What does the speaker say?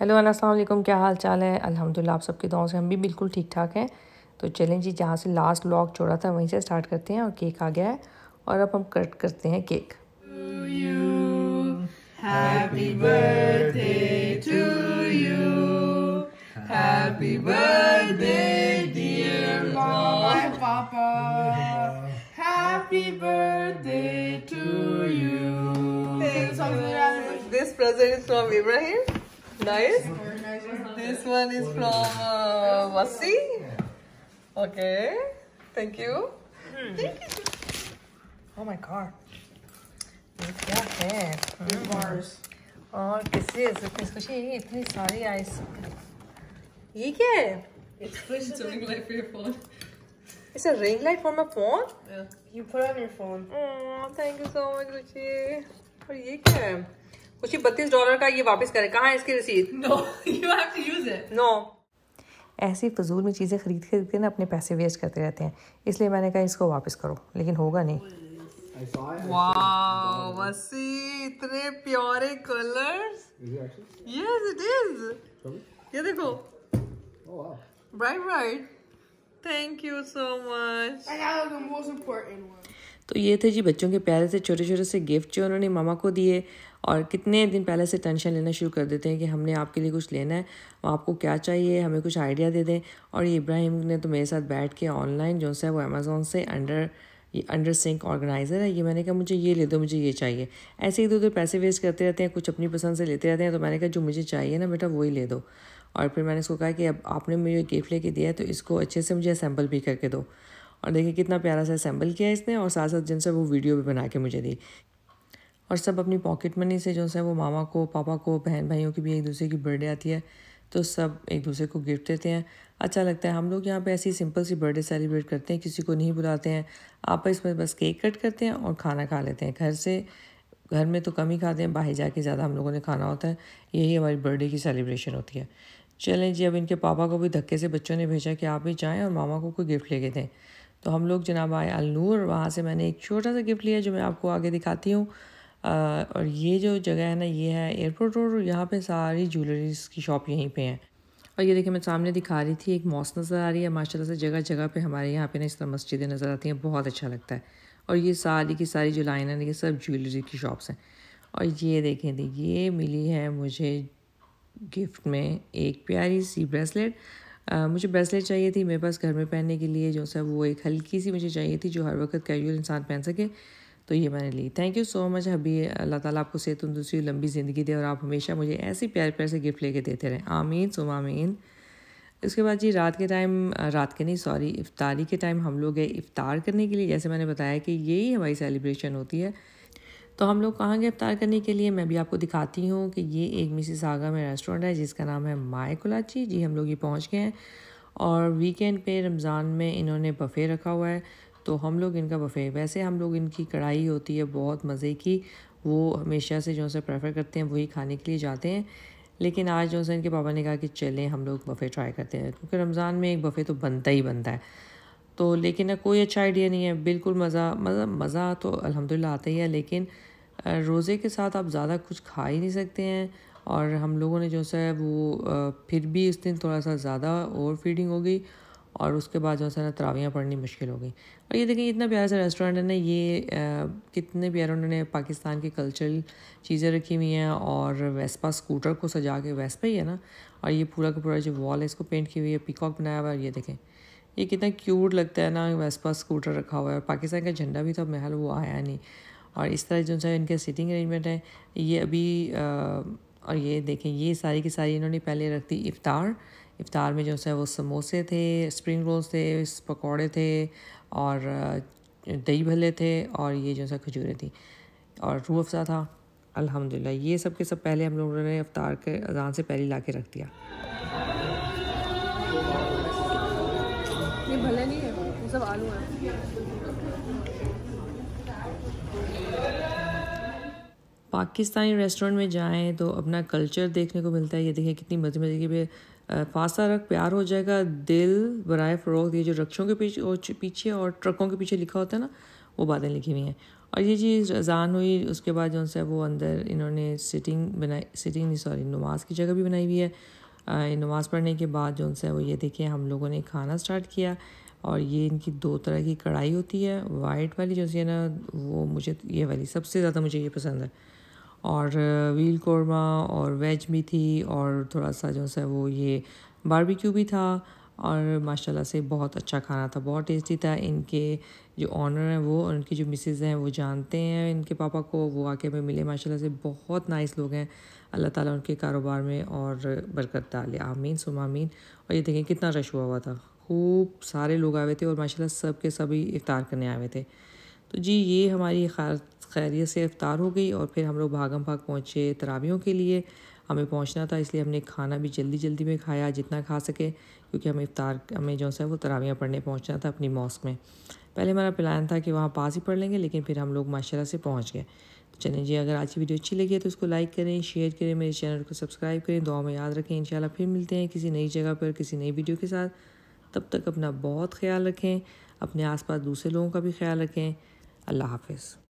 Hello अस्सलाम वालेकुम क्या हाल चाल है अल्हम्दुलिल्लाह आप सबके दौर से हम भी बिल्कुल ठीक ठाक हैं तो चलें जी जहाँ से लास्ट लॉक छोड़ा था वहीं से स्टार्ट करते हैं और केक आ गया है और अब हम कट करते हैं cake Happy birthday to you. This present is from Ibrahim. Nice. This one is from uh, Wasi. Okay. Thank you. Thank you. Oh my god. क्या है और किससे इसको ये इतनी सारी आइस ये क्या है It's a ring light for your phone. It's a ring light for my phone? Yeah. You put on your phone. Oh, thank you so much, Ruchi. और ये उसी बत्तीस डॉलर का ये वापस करें कहाँ है इसकी रसीद no you have to use it no ऐसी फजूल में चीज़ें खरीद खरीद के ना अपने पैसे वेस्ट करते रहते हैं इसलिए मैंने कहा इसको वापस करो लेकिन होगा नहीं वसी इतने प्यारे कलर्स यस इट इज ये देखो bright bright thank you so much तो ये थे जी बच्चों के प्यारे से छोटे छोटे से गिफ्ट जो उन्होंने मामा को दिए और कितने दिन पहले से टेंशन लेना शुरू कर देते हैं कि हमने आपके लिए कुछ लेना है आपको क्या चाहिए हमें कुछ आइडिया दे दें और ये इब्राहिम ने तो मेरे साथ बैठ के ऑनलाइन जो है वो अमेज़ोन से अंडर ये अंडर सिंक ऑर्गेनाइज़र है ये मैंने कहा मुझे ये ले दो मुझे ये चाहिए ऐसे ही दो दो पैसे वेस्ट करते रहते हैं कुछ अपनी पसंद से लेते रहते हैं तो मैंने कहा जो मुझे चाहिए ना बेटा वही ले दो और फिर मैंने इसको कहा कि अब आपने मुझे गिफ्ट लेके दिया है तो इसको अच्छे से मुझे असम्बल भी करके दो और देखिए कितना प्यारा सा असम्बल किया इसने और साथ साथ जिनसे वो वीडियो भी बना के मुझे दी और सब अपनी पॉकेट मनी से जो है वो मामा को पापा को बहन भाइयों की भी एक दूसरे की बर्थडे आती है तो सब एक दूसरे को गिफ्ट देते हैं अच्छा लगता है हम लोग यहाँ पे ऐसी सिंपल सी बर्थडे सेलिब्रेट करते हैं किसी को नहीं बुलाते हैं आपस में बस केक कट करते हैं और खाना खा लेते हैं घर से घर में तो कम ही खाते हैं बाहर जाके ज़्यादा हम लोगों ने खाना होता है यही हमारी बर्थडे की सेलिब्रेशन होती है चलें जी अब इनके पापा को भी धक्के से बच्चों ने भेजा कि आप ही जाएँ और मामा को कोई गिफ्ट लेके दें तो हम लोग जनाब आए अलूर वहाँ से मैंने एक छोटा सा गिफ्ट लिया जो मैं आपको आगे दिखाती हूँ और ये जो जगह है ना ये है एयरपोर्ट रोड और यहाँ पे सारी ज्वेलरीज की शॉप यहीं पे हैं और ये देखिए मैं सामने दिखा रही थी एक मॉस नज़र आ रही है माशाल्लाह से जगह जगह पे हमारे यहाँ पे ना इस तरह मस्जिदें नज़र आती हैं बहुत अच्छा लगता है और ये सारी की सारी जो लाइन है ये सब ज्वेलरी की शॉप्स हैं और ये देखें तो ये मिली है मुझे गिफ्ट में एक प्यारी सी ब्रेसलेट आ, मुझे ब्रेसलेट चाहिए थी मेरे पास घर में पहनने के लिए जो सा वो एक हल्की सी मुझे चाहिए थी जो हर वक्त कैजुअल इंसान पहन सके तो ये मैंने ली थैंक यू सो मच हबी अल्लाह ताला आपको सेहत दूसरी लंबी ज़िंदगी दे और आप हमेशा मुझे ऐसे प्यार प्यार से गिफ्ट लेके देते रहें आमीन सुम आमीन उसके बाद जी रात के टाइम रात के नहीं सॉरी इफ़ारी के टाइम हम लोग गए इफ़ार करने के लिए जैसे मैंने बताया कि यही हमारी सेलिब्रेशन होती है तो हम लोग कहाँ गए इफ़ार करने के लिए मैं भी आपको दिखाती हूँ कि ये एक मिसिस आगा में रेस्टोरेंट है जिसका नाम है माए कुलाची जी हम लोग ये पहुँच गए हैं और वीकेंड पे रमज़ान में इन्होंने बफ़े रखा हुआ है तो हम लोग इनका बफ़े वैसे हम लोग इनकी कढ़ाई होती है बहुत मज़े की वो हमेशा से जो है प्रेफर करते हैं वही खाने के लिए जाते हैं लेकिन आज जो है इनके पापा ने कहा कि चलें हम लोग बफ़े ट्राई करते हैं क्योंकि रमज़ान में एक बफ़े तो बनता ही बनता है तो लेकिन कोई अच्छा आइडिया नहीं है बिल्कुल मज़ा मज़ा मज़ा तो अलहमदिल्ला आता ही है लेकिन रोज़े के साथ आप ज़्यादा कुछ खा ही नहीं सकते हैं और हम लोगों ने जो है वो फिर भी इस दिन थोड़ा सा ज़्यादा ओवर फीडिंग हो गई और उसके बाद जो है ना तरावियाँ पढ़नी मुश्किल हो गई और ये देखें इतना प्यारा सा रेस्टोरेंट है ना ये आ, कितने प्यारे उन्होंने पाकिस्तान की कल्चरल चीज़ें रखी हुई हैं और वेस्पा स्कूटर को सजा के वेस्पा ही है ना और ये पूरा का पूरा जो वॉल है इसको पेंट की हुई है पिकॉक बनाया हुआ है और ये देखें ये कितना क्यूट लगता है ना वेस्पा स्कूटर रखा हुआ है और पाकिस्तान का झंडा भी था तो महल वो आया नहीं और इस तरह जो है इनके सीटिंग अरेंजमेंट है ये अभी आ, और ये देखें ये सारी की सारी इन्होंने पहले रख दी इफ्तार इफ्तार में जो है वो समोसे थे स्प्रिंग रोल्स थे पकौड़े थे और दही भले थे और ये जो है खजूरें थी और रू अफ़ज़ा था अल्हम्दुलिल्लाह ये सब के सब पहले हम लोगों ने अवतार के अजान से पहले ला के रख दिया पाकिस्तानी रेस्टोरेंट में जाएं तो अपना कल्चर देखने को मिलता है ये देखें कितनी मज़े मज़े की फ़ासा रख प्यार हो जाएगा दिल बरए फ़रोख ये जो रक्षों के पीछे पीछे और ट्रकों के पीछे लिखा होता है ना वो बातें लिखी हुई हैं और ये चीज़ अजान हुई उसके बाद जो है वो अंदर इन्होंने सिटिंग बनाई सिटिंग नहीं सॉरी नमाज की जगह भी बनाई हुई है नमाज़ पढ़ने के बाद जो है वो ये देखें हम लोगों ने खाना स्टार्ट किया और ये इनकी दो तरह की कढ़ाई होती है वाइट वाली जो है ना वो मुझे ये वाली सबसे ज़्यादा मुझे ये पसंद है और व्हील कौरमा और वेज भी थी और थोड़ा सा जो है वो ये बारबेक्यू भी था और माशाल्लाह से बहुत अच्छा खाना था बहुत टेस्टी था इनके जो ऑनर हैं वो और इनकी जो मिसेज़ हैं वो जानते हैं इनके पापा को वो आके में मिले माशाल्लाह से बहुत नाइस लोग हैं अल्लाह ताला उनके कारोबार में और बरकत डाले आमीन आमीन और ये देखें कितना रश हुआ हुआ था खूब सारे लोग आए थे और माशाल्लाह सब के सभी इफ्तार करने आए थे तो जी ये हमारी खार खैरियत से अफ्तार हो गई और फिर हम लोग भागम भाग पहुँचे तरावियों के लिए हमें पहुँचना था इसलिए हमने खाना भी जल्दी जल्दी में खाया जितना खा सके क्योंकि हमें इफ्तार हमें जो है वो तरावियाँ पढ़ने पहुँचना था अपनी मॉस्क में पहले हमारा प्लान था कि वहाँ पास ही पढ़ लेंगे लेकिन फिर हम लोग माशाला से पहुँच गए तो चलें जी अगर आज की वीडियो अच्छी लगी है तो उसको लाइक करें शेयर करें मेरे चैनल को सब्सक्राइब करें दुआ में याद रखें इंशाल्लाह फिर मिलते हैं किसी नई जगह पर किसी नई वीडियो के साथ तब तक अपना बहुत ख्याल रखें अपने आसपास दूसरे लोगों का भी ख्याल रखें अल्लाह हाफिज़